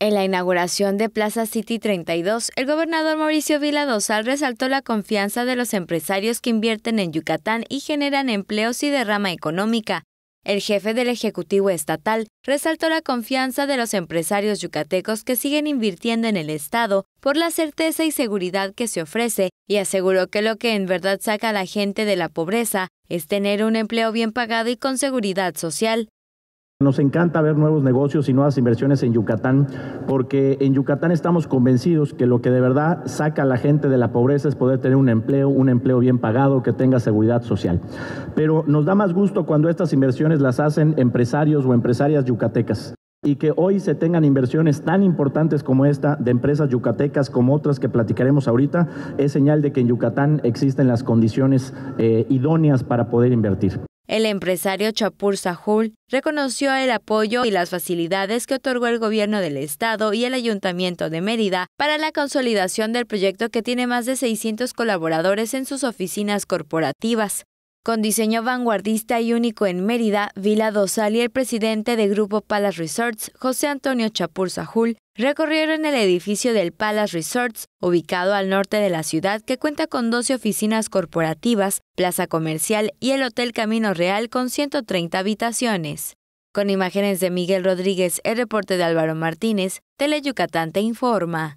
En la inauguración de Plaza City 32, el gobernador Mauricio Vila Dosal resaltó la confianza de los empresarios que invierten en Yucatán y generan empleos y derrama económica. El jefe del Ejecutivo Estatal resaltó la confianza de los empresarios yucatecos que siguen invirtiendo en el Estado por la certeza y seguridad que se ofrece y aseguró que lo que en verdad saca a la gente de la pobreza es tener un empleo bien pagado y con seguridad social. Nos encanta ver nuevos negocios y nuevas inversiones en Yucatán, porque en Yucatán estamos convencidos que lo que de verdad saca a la gente de la pobreza es poder tener un empleo, un empleo bien pagado, que tenga seguridad social. Pero nos da más gusto cuando estas inversiones las hacen empresarios o empresarias yucatecas y que hoy se tengan inversiones tan importantes como esta de empresas yucatecas como otras que platicaremos ahorita, es señal de que en Yucatán existen las condiciones eh, idóneas para poder invertir. El empresario Chapur Sahul reconoció el apoyo y las facilidades que otorgó el gobierno del estado y el ayuntamiento de Mérida para la consolidación del proyecto que tiene más de 600 colaboradores en sus oficinas corporativas. Con diseño vanguardista y único en Mérida, Vila Dosal y el presidente de Grupo Palace Resorts, José Antonio Chapur Sajul, recorrieron el edificio del Palace Resorts, ubicado al norte de la ciudad, que cuenta con 12 oficinas corporativas, plaza comercial y el Hotel Camino Real con 130 habitaciones. Con imágenes de Miguel Rodríguez, el reporte de Álvaro Martínez, Tele Yucatán te informa.